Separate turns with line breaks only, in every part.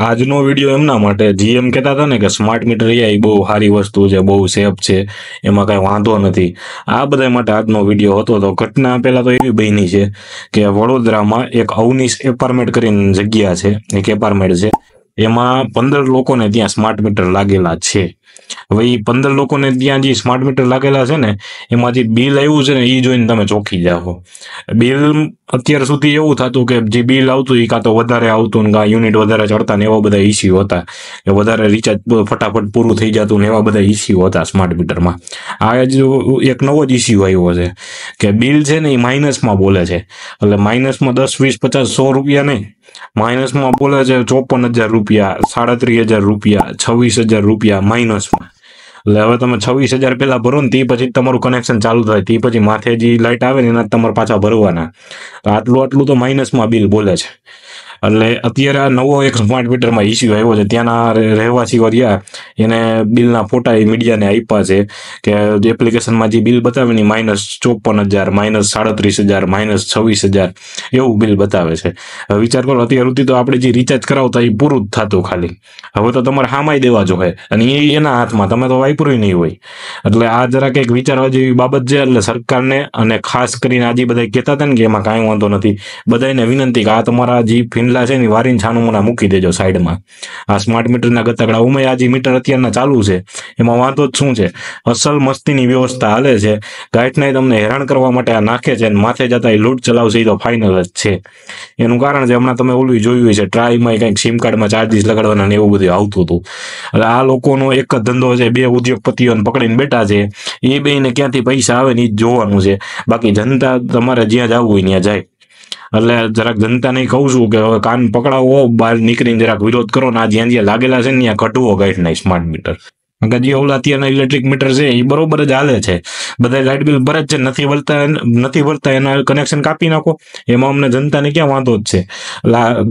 આજનો વિડીયો એમના માટે જે એમ કહેતા હતા ને કે સ્માર્ટ મીટર એ બહુ સારી વસ્તુ છે બહુ સેફ છે એમાં કાંઈ વાંધો નથી આ બધા માટે આજનો વિડીયો હતો તો ઘટના પહેલાં તો એવી બની છે કે વડોદરામાં એક અવનીશ એપાર્ટમેન્ટ કરીને જગ્યા છે એક એપાર્ટમેન્ટ છે એમાં પંદર લોકોને ત્યાં સ્માર્ટ મીટર લાગેલા છે હવે પંદર લોકોને ત્યાં જે સ્માર્ટ મીટર લાગેલા છે ને એમાંથી બિલ આવ્યું છે ને એ જોઈને તમે ચોખી જાઓ બિલ અત્યાર સુધી એવું થતું કે જે બિલ આવતું એ કાં તો વધારે આવતું ને યુનિટ વધારે ચડતા ને એવા બધા ઇસ્યુ હતા કે વધારે રિચાર્જ ફટાફટ પૂરું થઈ જતું ને એવા બધા ઇસ્યુ હતા સ્માર્ટ મીટરમાં આ જો એક નવો જ ઇસ્યુ આવ્યો છે કે બિલ છે ને એ માઇનસમાં બોલે છે એટલે માઇનસમાં દસ વીસ પચાસ સો રૂપિયા નહીં માઇનસમાં બોલે છે ચોપન હજાર રૂપિયા સાડત્રીસ હજાર રૂપિયા છવ્વીસ હજાર રૂપિયા માઇનસ વર્ષમાં એટલે હવે તમે છવ્વીસ હજાર પહેલા ભરો ને તે પછી તમારું કનેક્શન ચાલુ થાય તે પછી માથે જે લાઇટ આવે ને એના તમારે પાછા ભરવાના આટલું આટલું તો માઇનસમાં બિલ બોલે છે એટલે અત્યારે આ નવો એક સ્માર્ટ મીટરમાં ઇસ્યુ આવ્યો છે ત્યાંના રહેવાસીઓ રહ્યા એને બિલના ફોટા એ મીડિયાને આપ્યા છે કે એપ્લિકેશનમાં જે બિલ બતાવે ને માઇનસ ચોપન હજાર માઇનસ સાડત્રીસ હજાર માઇનસ છવ્વીસ હજાર એવું બિલ બતાવે છે વિચાર કરો અત્યાર સુધી તો આપણે જે રિચાર્જ કરાવતા એ પૂરું જ થતું ખાલી હવે તો તમારે હામાય દેવા જો જોઈએ અને એ એના હાથમાં તમે તો વાપર્યું નહીં હોય એટલે આ જરા કંઈક વિચારવા જેવી બાબત છે એટલે સરકારને અને ખાસ કરીને આજે બધા કહેતા હતા ને કે એમાં કાંઈ વાંધો નથી બધાને વિનંતી કે આ તમારા જે ફિનલેન્ડ બદલા છે એની વારીને છાનુંમાં મૂકી દેજો સાઈડમાં આ સ્માર્ટ મીટરના ગતકડા ઉમે આજે મીટર અત્યારના ચાલુ છે એમાં વાંધો જ શું છે અસલ મસ્તીની વ્યવસ્થા હાલે છે ગાઈટને તમને હેરાન કરવા માટે આ નાખે છે અને માથે જતા એ લૂંટ ચલાવશે એ તો ફાઇનલ જ છે એનું કારણ છે હમણાં તમે ઓલું જોયું છે ટ્રાયમાં કંઈક સિમ કાર્ડમાં ચાર્જિસ લગાડવાના ને એવું બધું આવતું હતું એટલે આ લોકોનો એક જ ધંધો છે બે ઉદ્યોગપતિઓને પકડીને બેઠા છે એ બેને ક્યાંથી પૈસા આવે ને એ જોવાનું છે બાકી જનતા તમારે જ્યાં જવું હોય ત્યાં જાય એટલે જરાક જનતા નહીં કહું છું કે હવે કાન પકડાવો બહાર નીકળીને જરાક વિરોધ કરો ને આ જ્યાં જ્યાં લાગેલા છે ને ત્યાં કટવો ગાઈડ નાય સ્માર્ટ મીટર કારણ કે જે ઓલા અત્યારના ઇલેક્ટ્રિક મીટર છે એ બરોબર જ હાલે છે બધા લાઇટ બિલ ભરે જ છે નથી વળતા નથી વળતા એના કનેક્શન કાપી નાખો એમાં અમને જનતાને ક્યાં વાંધો જ છે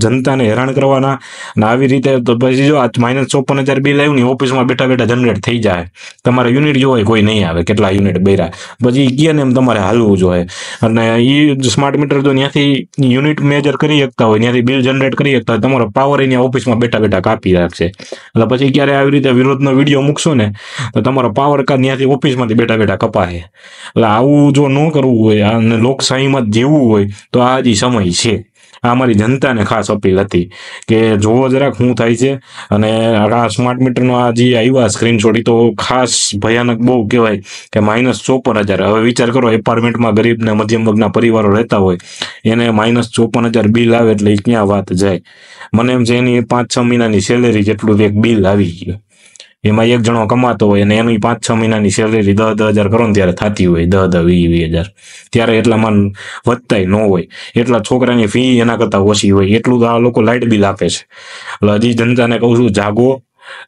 જનતાને હેરાન કરવાના અને આવી રીતે તો પછી જો આ માઇનસ ચોપન હજાર બિલ આવ્યું ને ઓફિસમાં બેઠા બેઠા જનરેટ થઈ જાય તમારે યુનિટ જોવાય કોઈ નહીં આવે કેટલા યુનિટ બેરા પછી કહે ને એમ તમારે હાલવું જોઈએ અને એ સ્માર્ટ મીટર જો ત્યાંથી યુનિટ મેજર કરી શકતા હોય ત્યાંથી બિલ જનરેટ કરી શકતા હોય તમારો પાવર એની ઓફિસમાં બેઠા બેઠા કાપી રાખશે એટલે પછી ક્યારે આવી રીતે વિરોધનો વિડીયો મૂકશો ને તો તમારો પાવર કાર્ડ ત્યાંથી ઓફિસમાંથી બેઠા બેઠા કપાશે થાય એટલે આવું જો ન કરવું હોય અને લોકશાહીમાં જીવવું હોય તો આ હજી સમય છે આ અમારી જનતાને ખાસ અપીલ હતી કે જોવો જરાક શું થાય છે અને આ સ્માર્ટ મીટરનો આ જે આવ્યા સ્ક્રીનશોટ એ તો ખાસ ભયાનક બહુ કહેવાય કે માઇનસ ચોપન હજાર હવે વિચાર કરો એપાર્ટમેન્ટમાં ગરીબ ને મધ્યમ વર્ગના પરિવારો રહેતા હોય એને માઇનસ ચોપન હજાર બિલ આવે એટલે ક્યાં વાત જાય મને એમ છે એની પાંચ છ મહિનાની સેલેરી જેટલું એક બિલ આવી ગયું એમાં એક જણો કમાતો હોય અને એની પાંચ છ મહિનાની સેલરી દસ દસ હજાર કરો ને ત્યારે થતી હોય દસ દસ વીસ વીસ હજાર ત્યારે એટલામાં વધતાય ન હોય એટલા છોકરાની ફી એના કરતાં ઓછી હોય એટલું તો આ લોકો લાઇટ બિલ આપે છે એટલે હજી જનતાને કહું છું જાગો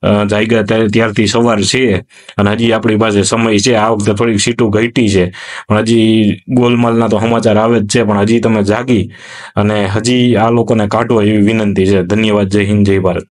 જાયગા ત્યારથી સવાર છે અને હજી આપણી પાસે સમય છે આ વખતે થોડીક સીટો ઘટી છે પણ હજી ગોલમાલના તો સમાચાર આવે જ છે પણ હજી તમે જાગી અને હજી આ લોકોને કાઢો એવી વિનંતી છે ધન્યવાદ જય હિન્દ જય ભારત